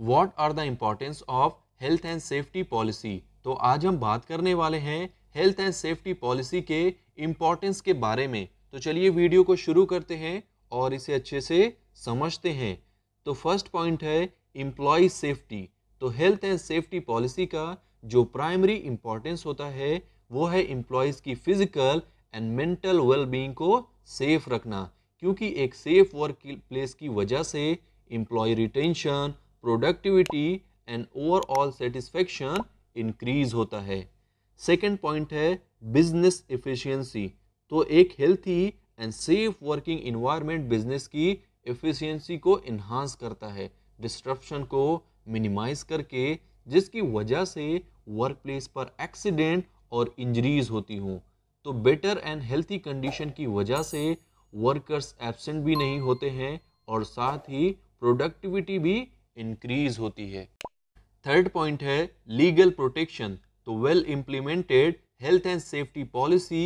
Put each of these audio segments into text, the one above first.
what are the importance of health and safety policy तो आज हम बात करने वाले हैं हेल्थ एंड सेफ्टी पॉलिसी के इम्पोर्टेंस के बारे में तो चलिए वीडियो को शुरू करते हैं और इसे अच्छे से समझते हैं तो फर्स्ट पॉइंट है इम्प्लॉय सेफ्टी तो हेल्थ एंड सेफ्टी पॉलिसी का जो प्राइमरी इम्पोर्टेंस होता है वो है इम्प्लॉयज़ की फिजिकल एंड मेंटल वेलबींग को सेफ रखना क्योंकि एक सेफ वर्क प्लेस की वजह से employee retention productivity and overall satisfaction increase होता है सेकेंड पॉइंट है बिजनेस एफिशिएंसी तो एक healthy and safe working environment business की एफिशिएंसी को इन्हांस करता है डिस्ट्रप्शन को मिनिमाइज करके जिसकी वजह से वर्क प्लेस पर एक्सीडेंट और इंजरीज होती हूँ तो बेटर एंड हेल्थी कंडीशन की वजह से वर्कर्स एबसेंट भी नहीं होते हैं और साथ ही प्रोडक्टिविटी भी इंक्रीज होती है थर्ड पॉइंट है लीगल प्रोटेक्शन तो well implemented health and safety policy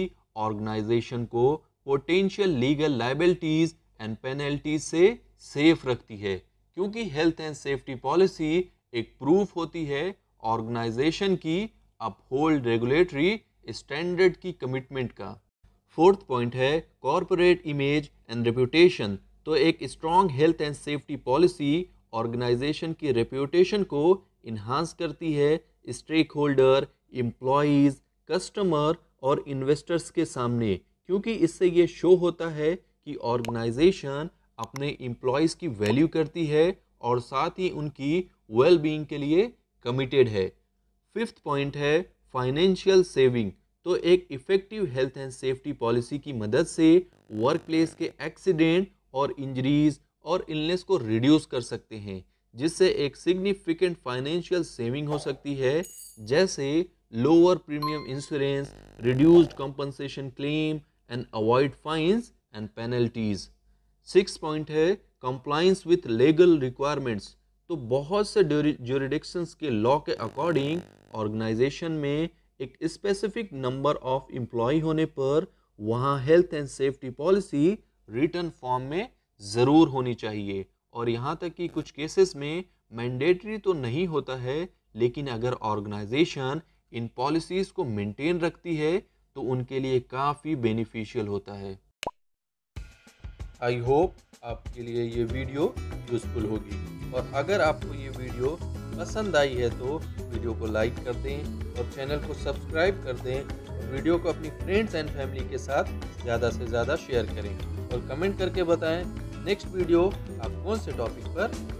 organisation को potential legal liabilities and penalties से सेफ रखती है क्योंकि हेल्थ एंड सेफ्टी पॉलिसी एक प्रूफ होती है ऑर्गेनाइजेशन की अपहोल्ड रेगुलेटरी स्टैंडर्ड की कमिटमेंट का फोर्थ पॉइंट है कॉरपोरेट इमेज एंड रेपुटेशन तो एक strong health and safety policy organisation की रेप्यूटेशन को इन्हांस करती है स्टेक होल्डर एम्प्लॉयज़ कस्टमर और इन्वेस्टर्स के सामने क्योंकि इससे ये शो होता है कि ऑर्गेनाइजेशन अपने एम्प्लॉयज़ की वैल्यू करती है और साथ ही उनकी वेल बींग के लिए कमिटेड है फिफ्थ पॉइंट है फाइनेंशियल सेविंग तो एक effective health and safety policy की मदद से वर्क प्लेस के एक्सीडेंट और इंजरीज और इलनेस को रिड्यूस कर सकते हैं जिससे एक सिग्निफिकेंट फाइनेंशियल सेविंग हो सकती है जैसे lower premium insurance reduced compensation claim and avoid fines and penalties six point है कंप्लाइंस विथ लीगल रिक्वायरमेंट्स तो बहुत से जोरिडिक्शंस के लॉ के अकॉर्डिंग ऑर्गेनाइजेशन में एक स्पेसिफिक नंबर ऑफ एम्प्लॉय होने पर वहाँ health and safety policy return form में ज़रूर होनी चाहिए और यहाँ तक कि कुछ केसेस में मैंडेटरी तो नहीं होता है लेकिन अगर ऑर्गेनाइजेशन इन पॉलिसीज़ को मेंटेन रखती है तो उनके लिए काफ़ी बेनिफिशियल होता है आई होप आपके लिए ये वीडियो यूज़फुल होगी और अगर आपको ये वीडियो पसंद आई है तो वीडियो को लाइक कर दें और चैनल को सब्सक्राइब कर दें और वीडियो को अपनी फ्रेंड्स एंड फैमिली के साथ ज़्यादा से ज़्यादा शेयर करें और कमेंट करके बताएं नेक्स्ट वीडियो आप कौन से टॉपिक पर